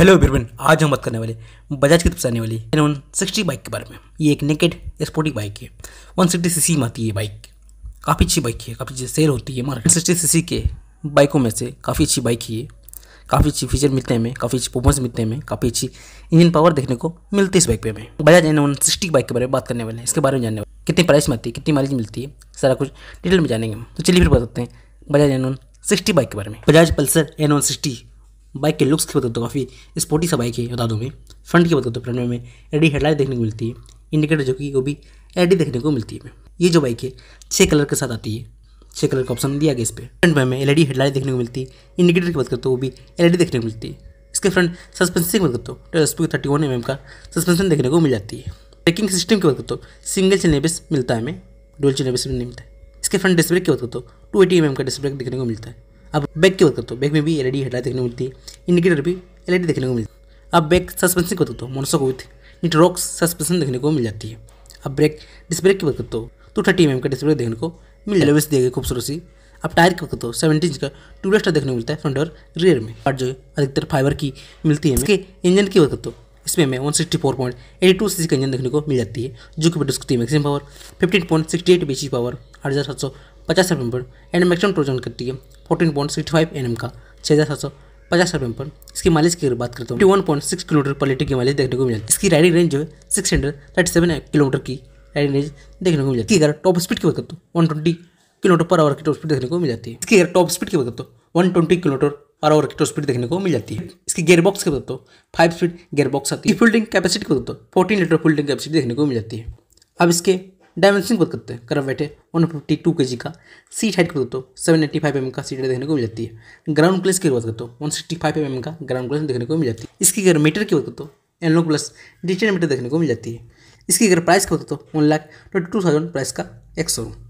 hello बिरबिन आज हम बात करने वाले बजाज की तरफ से आने वाली वन सिक्सटी बाइक के बारे में ये एक नेकेड स्पोर्टिंग बाइक है वन सिक्सटी सी सी में आती है बाइक काफ़ी अच्छी बाइक है काफ़ी अच्छी सेल होती है मार्केट सिक्सटी सी सी के बाइकों में से काफ़ी अच्छी बाइक है काफ़ी अच्छी फीचर मिलते हैं हमें काफ़ी अच्छी परफॉर्मेंस मिलते हैं हमें काफ़ी अच्छी इंजन पावर देखने को मिलती है इस बाइक पर हमें Bajaj N one sixty bike के बारे में बात करने वाले हैं इसके बारे में जानने वाले कितनी प्राइस में आती है कितनी माइलेज मिलती है सारा कुछ डिटेल में जानेंगे हम तो चलिए फिर बताते हैं Bajaj N one sixty bike के बारे में Bajaj Pulsar N one sixty bike के लुक्स की बात करते तो काफ़ी स्पोर्टी सा बाइक है बता दूँ मैं फ्रंट की बात करते हो फ्रंट में एडी हेडलाइट देखने को मिलती है इंडिकेटर जो कि वो भी एडी देखने को मिलती है ये जो बाइक है छः कलर के साथ आती है छः कलर का ऑप्शन दिया गया इस पर फ्रंट में एल ई हेडलाइट देखने को मिलती है इंडिकेटर की बात करते हो वो भी एल e देखने को मिलती है इसके फ्रंट सस्पेंशन की बात करते हो S P thirty one M का सस्पेंशन देखने को मिल जाती है ब्रेकिंग सिस्टम की बात करते हो सिंगल चलने बेस मिलता है हमें डुअल चलने बेस नहीं मिलता है इसके फ्रंट डिस्प्ले की बात करते हो टू एटी एम का डिस्प्ले देखने को मिलता है अब बैक की बात करते हो बैक में भी एल ई हेडलाइट देखने को मिलती है इंडिकेटर भी एल देखने को मिलती है अब बैक सस्पेंशन की बात करते हो मोनसोक विथ निट्रोक्स सस्पेंशन देखने को मिल जाती है अब ब्रेक डिस्प्ले की बात करते हो तो थर्टी एम mm का डिस्प्ले देखने को मिल जाए दी गई खूबसूरत सी अब टायर की बात करते हो सेवेंटी इंच का टू स्टार देखने को मिलता है फ्रंट और रियर में और जो है अधिकतर फाइबर की मिलती है इसके इंजन की बात करते हो इसमें हमें one sixty four point eighty two C का इंजन देखने को मिल जाती है जो कि प्रोड्यूस करती maximum power fifteen point sixty eight power आठ हज़ार सात सौ पचास एम पर एम मैक्सिमम प्रोजन करती है fourteen point sixty five N M का छः हज़ार सात सौ पचास एम पर इसकी माइलेज की अगर बात हो तो हूँ one point six kilometre per litre की माइलेज देखने को मिलती है इसकी राइडिंग रेंज जो है six hundred thirty seven kilometre की राइडिंग रेंज देखने को मिल जाती है अगर टॉप स्पीड की बात करते तो one twenty kilometre per hour की टॉप स्पीड देखने को मिल जाती है इसकी अगर टॉप स्पीड की बात करते तो one twenty kilometre per hour की टॉप स्पीड देखने को मिल जाती है इसकी गेयर बॉक्स की बताओ फाइव स्पीड गेयर बॉक्स आती है फुल कैपेसिटी की बताओ फोर्टीन लीटर फील्डिंग कैपेसिटी देखने को मिल जाती है अब इसके डायमेंशन की बात करते हैं करब वेट है वन फिफ्टी टू के जी का सीट हाइट करते हो सेवन एट्टी फाइव एम का सीट देखने को मिल जाती है ग्राउंड क्लेस की बात करते हो वन सिक्सटी फाइव एम का ग्राउंड क्लेस देखने को मिल जाती है इसकी अगर मीटर की बात करते हो एनलो प्लस डिजिटल मीटर देखने को मिल जाती है इसकी अगर प्राइस की बात करते हो one lakh twenty two thousand price का एक शोरूम